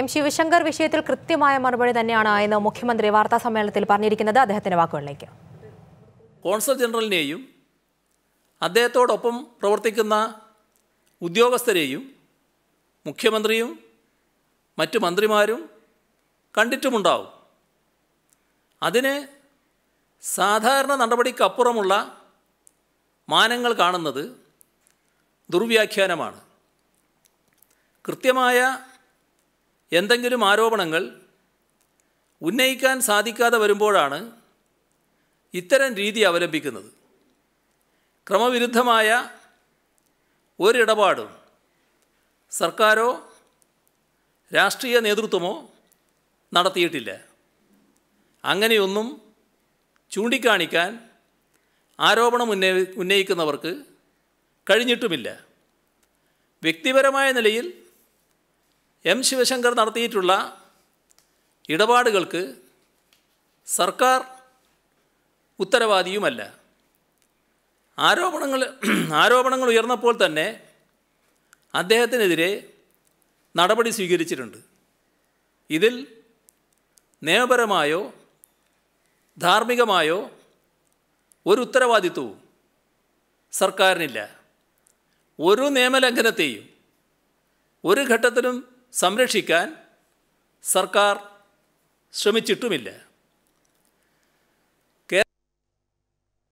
M Sivasankar വിഷയത്തിൽ കൃത്യമായ മറുപടി തന്നെയാണ് എന്ന് മുഖ്യമന്ത്രി വാർത്താ സമ്മേളനത്തിൽ പറഞ്ഞിരിക്കുന്നത് അദ്ദേഹത്തിന്റെ വാക്കുകളിലേക്ക് കോൺസൽ ജനറലിനെയും അദ്ദേഹത്തോടൊപ്പം പ്രവർത്തിക്കുന്ന ഉദ്യോഗസ്ഥരെയും മുഖ്യമന്ത്രിയും മറ്റു മന്ത്രിമാരും കണ്ടിട്ടുമുണ്ടാവും അതിന് സാധാരണ നടപടിക്കപ്പുറമുള്ള മാനങ്ങൾ കാണുന്നത് ദുർവ്യാഖ്യാനമാണ് കൃത്യമായ എന്തെങ്കിലും ആരോപണങ്ങൾ ഉന്നയിക്കാൻ സാധിക്കാതെ വരുമ്പോഴാണ് ഇത്തരം രീതി അവലംബിക്കുന്നത് ക്രമവിരുദ്ധമായ ഒരിടപാടും സർക്കാരോ രാഷ്ട്രീയ നേതൃത്വമോ നടത്തിയിട്ടില്ല അങ്ങനെയൊന്നും ചൂണ്ടിക്കാണിക്കാൻ ആരോപണം ഉന്നയി ഉന്നയിക്കുന്നവർക്ക് കഴിഞ്ഞിട്ടുമില്ല വ്യക്തിപരമായ നിലയിൽ എം ശിവശങ്കർ നടത്തിയിട്ടുള്ള ഇടപാടുകൾക്ക് സർക്കാർ ഉത്തരവാദിയുമല്ല ആരോപണങ്ങൾ ആരോപണങ്ങൾ ഉയർന്നപ്പോൾ തന്നെ അദ്ദേഹത്തിനെതിരെ നടപടി സ്വീകരിച്ചിട്ടുണ്ട് ഇതിൽ നിയമപരമായോ ധാർമ്മികമായോ ഒരു ഉത്തരവാദിത്വവും സർക്കാരിനില്ല ഒരു നിയമലംഘനത്തെയും ഒരു ഘട്ടത്തിലും സംരക്ഷിക്കാൻ സർക്കാർ ശ്രമിച്ചിട്ടുമില്ല